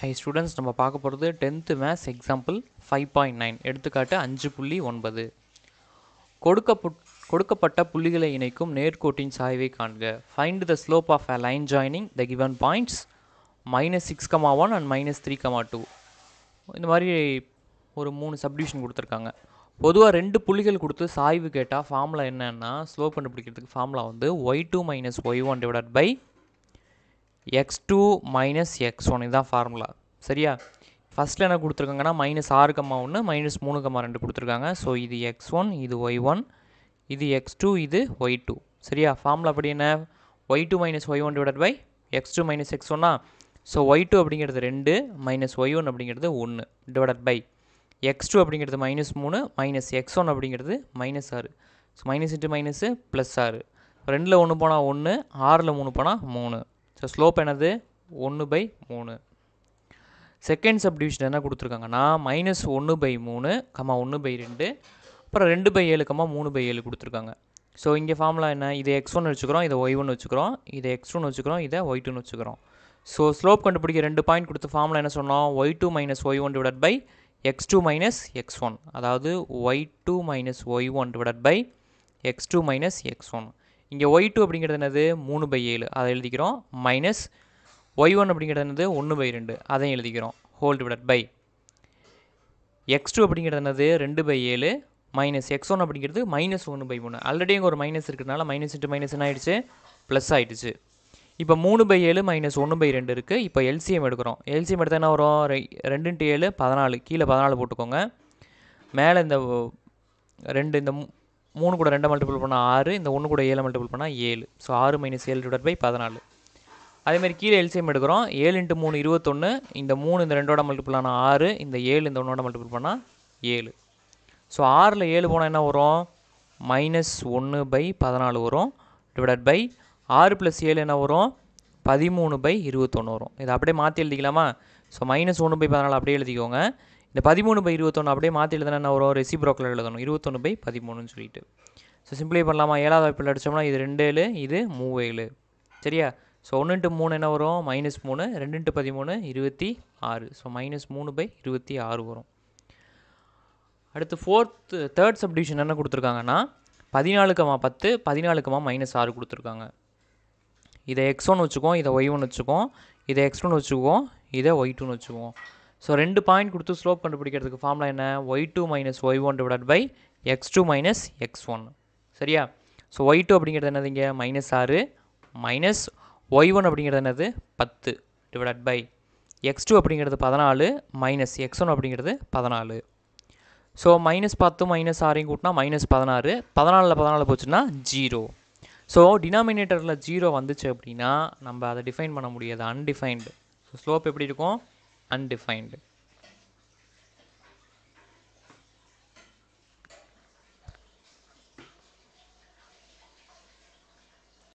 high students நம்ம பார்க்க போகிறது tenth maths example five point nine எடுத்துக்காட்டு அஞ்சு புள்ளி ஒன்பது கொடுக்கப்பட் கொடுக்கப்பட்ட புள்ளிகளை இணைக்கும் நேர்கோட்டின் சாய்வை காண்க find the slope of a line joining the given points minus six comma one and minus three comma two இந்த மாதிரி ஒரு மூணு சப்டிவிஷன் கொடுத்துருக்காங்க பொதுவாக ரெண்டு புள்ளிகள் கொடுத்து சாய்வு கேட்டால் ஃபார்முலா என்னென்னா ஸ்லோப் கண்டுபிடிக்கிறதுக்கு ஃபார்முலா வந்து y two minus y one divided by x2 minus minus x one இதுதான் ஃபார்முலா சரியா ஃபஸ்ட்டில் என்ன கொடுத்துருக்காங்கன்னா மைனஸ் ஆறு கம்மா ஒன்று மைனஸ் மூணு கம்மா ரெண்டு கொடுத்துருக்காங்க ஸோ இது எக்ஸ் ஒன் இது ஒய் ஒன் இது x2 இது ஒய் டூ சரியா ஃபார்முலா அப்படி என்ன y two minus y one x2 minus x two minus x ஒன்னா ஸோ ஒய் டூ அப்படிங்கிறது ரெண்டு மைனஸ் ஒய் ஒன் அப்படிங்கிறது ஒன்று டிவைட் பை எக்ஸ் அப்படிங்கிறது மைனஸ் மூணு மைனஸ் எக்ஸ் ஒன் அப்படிங்கிறது மைனஸ் ஆறு so minus into minus plus ஆறு ரெண்டில் ஒன்று போனால் ஒன்று ஆறில் மூணு போனால் மூணு ஸோ ஸ்லோப் எனது ஒன்று பை மூணு செகண்ட் சப்டிவிஷன் என்ன கொடுத்துருக்காங்கன்னா மைனஸ் ஒன்று பை மூணு கம்மா ஒன்று பை ரெண்டு அப்புறம் ரெண்டு பை ஏழு கம்மா மூணு பை ஏழு கொடுத்துருக்காங்க ஸோ இங்கே ஃபார்முலா என்ன இதை எக்ஸ் ஒன்று வச்சுக்கிறோம் இதை ஒய் ஒன்று வச்சுக்கிறோம் இதை எக்ஸ் ஒன்று வச்சுக்கிறோம் இதை ஒய் டூன்னு வச்சுக்கிறோம் ஸோ ஸ்லோப் கண்டுபிடிக்க ரெண்டு பாயிண்ட் கொடுத்து ஃபார்முலா என்ன சொன்னோம் y two minus y one divide by x two minus x one அதாவது y two minus y one divide by x two minus x one இங்கே ஒய் டூ அப்படிங்கிறது என்னது மூணு பை ஏழு அதை எழுதிக்கிறோம் மைனஸ் ஒய் ஒன் அப்படிங்கிறது என்னது ஒன்று பை ரெண்டு அதையும் எழுதிக்கிறோம் whole divided by x two அப்படிங்கிறது என்னது ரெண்டு பை ஏழு மைனஸ் எக்ஸ் ஒன் அப்படிங்கிறது மைனஸ் ஒன்று பை மூணு ஆல்ரெடி இங்கே ஒரு மைனஸ் இருக்கிறதுனால மைனஸ் இன்ட்டு மைனஸ் என்ன ஆகிடுச்சு ப்ளஸ் ஆகிடுச்சு இப்போ மூணு பை ஏழு மைனஸ் ஒன்று பை ரெண்டு இருக்குது இப்போ எல்சிஎம் எடுக்கிறோம் எல்சிஎம் எடுத்தால் என்ன வரும் ரெ ரெண்டு இன்ட்டு ஏழு பதினாலு கீழே பதினாலு போட்டுக்கோங்க மேலே இந்த ரெண்டு இந்த மூணு கூட ரெண்டு மல்டிபிள் பண்ணால் ஆறு இந்த ஒன்று கூட ஏழு மல்டிபிள் பண்ணால் ஏழு ஸோ ஆறு மைனஸ் ஏழு டிவைட் பை பதினாலு அதேமாதிரி கீழே எல்சிஎம் எடுக்கிறோம் ஏழு இன்ட்டு மூணு இருபத்தொன்று இந்த மூணு இந்த ரெண்டோட மல்டிபிள் ஆனால் ஆறு இந்த ஏழு இந்த ஒன்றோட மல்டிபிள் பண்ணால் ஏழு ஸோ ஆறில் ஏழு போனால் என்ன வரும் மைனஸ் ஒன்று பை பதினாலு வரும் டிவைட் பை ஆறு ப்ளஸ் ஏழு என்ன வரும் பதிமூணு பை இருபத்தொன்று வரும் இதை அப்படியே மாற்றி எழுதிக்கலாமா ஸோ மைனஸ் ஒன்று பை பதினாலு அப்படியே எழுதிக்கோங்க இந்த பதிமூணு பை இருபத்தொன்று அப்படியே மாற்றி எழுதுனா என்ன வரும் ரெசிப்ரோக்கில் எழுதணும் இருபத்தொன்று பை பதிமூணுன்னு சொல்லிட்டு ஸோ சிம்பிளை பண்ணலாமா ஏழாவது வாய்ப்பில் அடித்தோம்னா இது ரெண்டு ஏழு இது ஏழு சரியா ஸோ ஒன்று இன்ட்டு மூணு என்ன வரும் மைனஸ் மூணு ரெண்டு இன்ட்டு பதிமூணு இருபத்தி ஆறு ஸோ மைனஸ் மூணு பை இருபத்தி ஆறு வரும் அடுத்து ஃபோர்த்து தேர்ட் சப்டிவிஷன் என்ன கொடுத்துருக்காங்கன்னா பதினாலுக்குமா பத்து பதினாலுக்குமா மைனஸ் ஆறு கொடுத்துருக்காங்க இதை எக்ஸ் ஒன்று வச்சுக்குவோம் இதை ஒய் ஒன்று வச்சுக்கோம் இதை எக்ஸ் ஒன்று வச்சுக்குவோம் இதை ஒய் டூன்னு வச்சுக்குவோம் ஸோ ரெண்டு பாயிண்ட் கொடுத்து ஸ்லோப் கண்டுபிடிக்கிறதுக்கு ஃபார்முலா என்ன y two minus y one divide by x two minus x one சரியா ஸோ ஒய் டூ அப்படிங்கிறது என்னதுங்க மைனஸ் ஆறு மைனஸ் ஒய் ஒன் அப்படிங்கிறது என்னது பத்து டிவைட் பை எக்ஸ் டூ அப்படிங்கிறது பதினாலு மைனஸ் எக்ஸ் ஒன் அப்படிங்கிறது பதினாலு ஸோ மைனஸ் பத்து மைனஸ் ஆறையும் கூட்டினா மைனஸ் பதினாறு பதினாலில் பதினாலு போச்சுன்னா ஜீரோ ஸோ டினாமினேட்டரில் ஜீரோ வந்துச்சு அப்படின்னா நம்ம அதை டிஃபைன் பண்ண முடியாது அன்டிஃபைன்டு ஸோ ஸ்லோப் எப்படி இருக்கும் undefined